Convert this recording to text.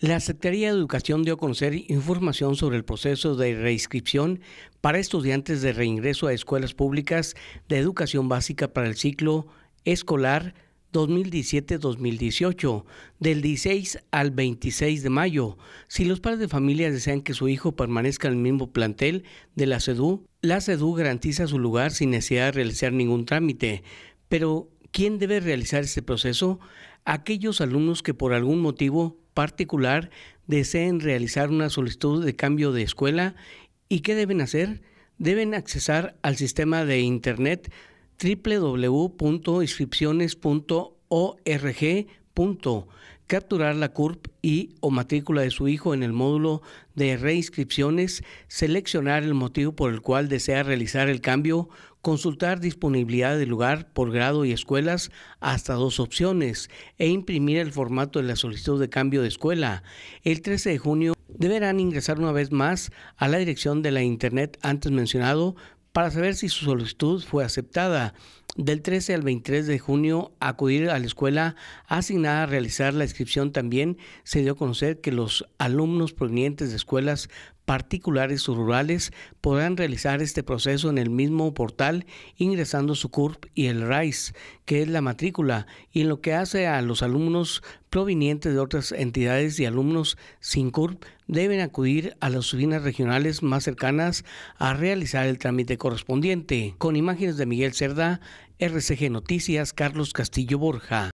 La Secretaría de Educación dio a conocer información sobre el proceso de reinscripción para estudiantes de reingreso a escuelas públicas de educación básica para el ciclo escolar 2017-2018, del 16 al 26 de mayo. Si los padres de familia desean que su hijo permanezca en el mismo plantel de la CEDU, la CEDU garantiza su lugar sin necesidad de realizar ningún trámite, pero ¿Quién debe realizar este proceso? Aquellos alumnos que por algún motivo particular deseen realizar una solicitud de cambio de escuela y ¿qué deben hacer? Deben accesar al sistema de internet www.inscripciones.org punto capturar la CURP y o matrícula de su hijo en el módulo de reinscripciones, seleccionar el motivo por el cual desea realizar el cambio, consultar disponibilidad de lugar por grado y escuelas hasta dos opciones e imprimir el formato de la solicitud de cambio de escuela. El 13 de junio deberán ingresar una vez más a la dirección de la internet antes mencionado para saber si su solicitud fue aceptada del 13 al 23 de junio acudir a la escuela asignada a realizar la inscripción. También se dio a conocer que los alumnos provenientes de escuelas particulares o rurales podrán realizar este proceso en el mismo portal ingresando su CURP y el RAIS, que es la matrícula, y en lo que hace a los alumnos provenientes de otras entidades y alumnos sin CURP deben acudir a las oficinas regionales más cercanas a realizar el trámite correspondiente. Con imágenes de Miguel Cerda, RCG Noticias, Carlos Castillo Borja.